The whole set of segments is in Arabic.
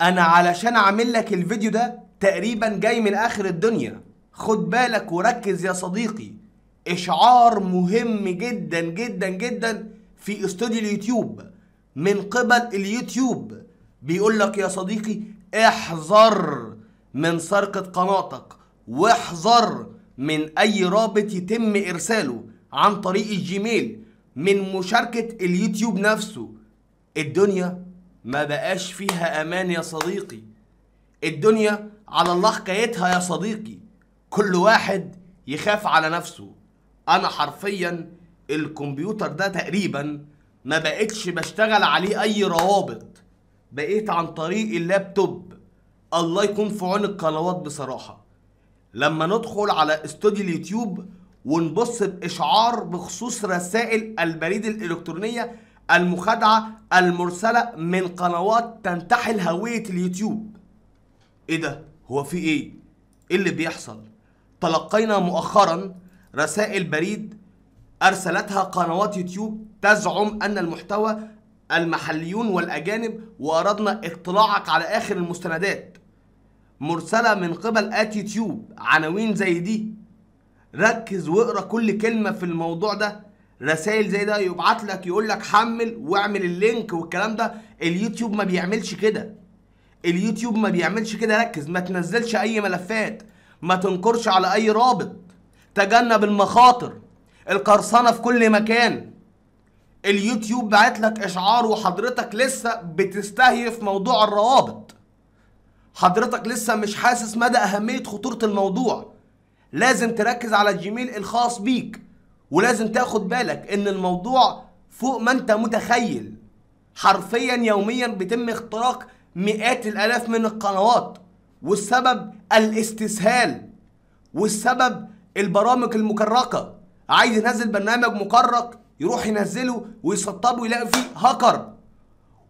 انا علشان اعمل لك الفيديو ده تقريبا جاي من اخر الدنيا خد بالك وركز يا صديقي اشعار مهم جدا جدا جدا في استوديو اليوتيوب من قبل اليوتيوب بيقول لك يا صديقي احذر من سرقة قناتك واحذر من اي رابط يتم ارساله عن طريق الجيميل من مشاركة اليوتيوب نفسه الدنيا ما بقاش فيها امان يا صديقي الدنيا على الله حكايتها يا صديقي كل واحد يخاف على نفسه انا حرفيا الكمبيوتر ده تقريبا ما بقتش بشتغل عليه اي روابط بقيت عن طريق اللابتوب الله يكون في عون القنوات بصراحه لما ندخل على استوديو اليوتيوب ونبص باشعار بخصوص رسائل البريد الالكترونيه المخادعة المرسلة من قنوات تنتحل هوية اليوتيوب ايه ده هو في ايه ايه اللي بيحصل تلقينا مؤخرا رسائل بريد ارسلتها قنوات يوتيوب تزعم ان المحتوى المحليون والاجانب واردنا اطلاعك على اخر المستندات مرسله من قبل ات يوتيوب عناوين زي دي ركز واقرا كل كلمه في الموضوع ده رسائل زي ده يبعت لك يقول لك حمل واعمل اللينك والكلام ده اليوتيوب ما بيعملش كده اليوتيوب ما بيعملش كده ركز ما تنزلش اي ملفات ما تنكرش على اي رابط تجنب المخاطر القرصنه في كل مكان اليوتيوب بعت لك اشعار وحضرتك لسه بتستهيف موضوع الروابط حضرتك لسه مش حاسس مدى اهميه خطوره الموضوع لازم تركز على الجيميل الخاص بيك ولازم تاخد بالك ان الموضوع فوق ما انت متخيل حرفيا يوميا بيتم اختراق مئات الالاف من القنوات والسبب الاستسهال والسبب البرامج المكركه عايز ينزل برنامج مكرك يروح ينزله ويسطبه يلاقي فيه هاكر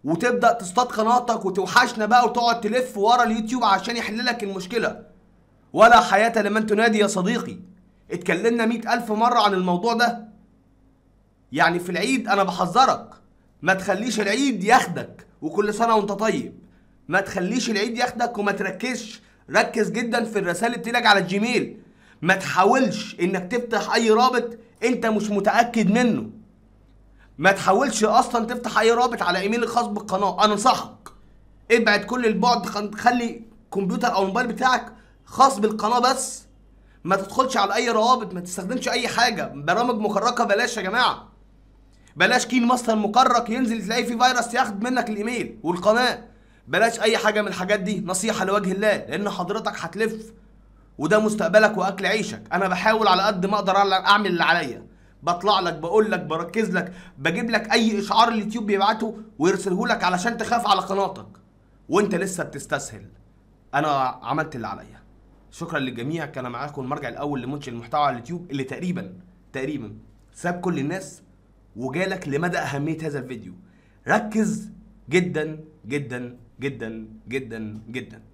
وتبدا تصطاد قناتك وتوحشنا بقى وتقعد تلف ورا اليوتيوب عشان يحل لك المشكله ولا حياه لمن تنادي يا صديقي اتكلمنا مئة ألف مرة عن الموضوع ده يعني في العيد أنا بحذرك ما تخليش العيد ياخدك وكل سنة وانت طيب ما تخليش العيد ياخدك وما تركزش ركز جدا في الرسائل اللي بتيجي على الجيميل ما تحاولش انك تفتح اي رابط انت مش متاكد منه ما تحاولش اصلا تفتح اي رابط على ايميل الخاص بالقناه انا انصحك ابعد كل البعد خلي الكمبيوتر او الموبايل بتاعك خاص بالقناه بس ما تدخلش على اي روابط ما تستخدمش اي حاجه برامج مخرقه بلاش يا جماعه بلاش كين ماستر مكرك ينزل تلاقيه في فيروس ياخد منك الايميل والقناه بلاش اي حاجه من الحاجات دي نصيحه لوجه الله لان حضرتك هتلف وده مستقبلك واكل عيشك انا بحاول على قد ما اقدر اعمل اللي عليا بطلع لك بقول لك بركز لك بجيب لك اي اشعار اليوتيوب بيبعته ويرسله لك علشان تخاف على قناتك وانت لسه بتستسهل انا عملت اللي عليا شكرا للجميع كان معاكم المرجع الاول لمنتج المحتوى على اليوتيوب اللي تقريبا تقريبا ساب كل الناس وجالك لمدى اهميه هذا الفيديو ركز جدا جدا جدا جدا جدا